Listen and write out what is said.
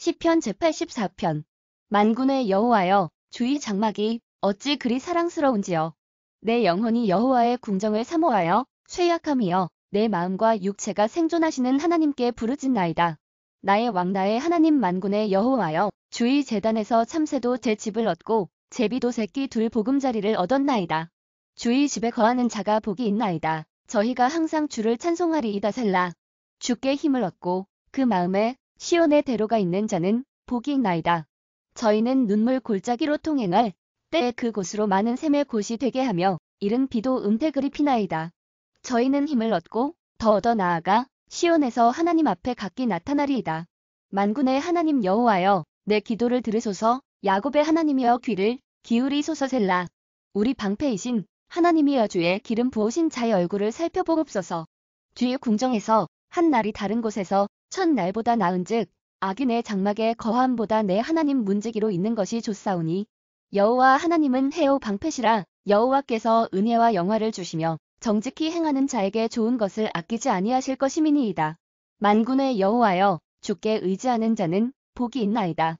시편 제84편 만군의 여호와여 주의 장막이 어찌 그리 사랑스러운지요내 영혼이 여호와의 궁정을 사모하여 쇠약함이여 내 마음과 육체가 생존하시는 하나님께 부르짖나이다. 나의 왕 나의 하나님 만군의 여호와여 주의 재단에서 참새도 제 집을 얻고 제비도 새끼 둘 보금자리를 얻었나이다. 주의 집에 거하는 자가 복이 있나이다. 저희가 항상 주를 찬송하리이다 셀라. 주께 힘을 얻고 그 마음에 시온의 대로가 있는 자는 복이 나이다 저희는 눈물 골짜기로 통행할 때에 그곳으로 많은 샘의 곳이 되게 하며 이른 비도 은퇴 그리 피나이다. 저희는 힘을 얻고 더 얻어 나아가 시온에서 하나님 앞에 각기 나타나리이다. 만군의 하나님 여호와여 내 기도를 들으소서 야곱의 하나님이여 귀를 기울이소서 셀라. 우리 방패이신 하나님이여 주의 기름 부으신 자의 얼굴을 살펴보옵소서. 뒤에 궁정에서 한 날이 다른 곳에서 첫 날보다 나은즉 악인의 장막에 거함보다 내 하나님 문지기로 있는 것이 좋사오니 여호와 하나님은 해오 방패시라 여호와께서 은혜와 영화를 주시며 정직히 행하는 자에게 좋은 것을 아끼지 아니하실 것이니이다 만군의 여호와여 죽게 의지하는 자는 복이 있나이다.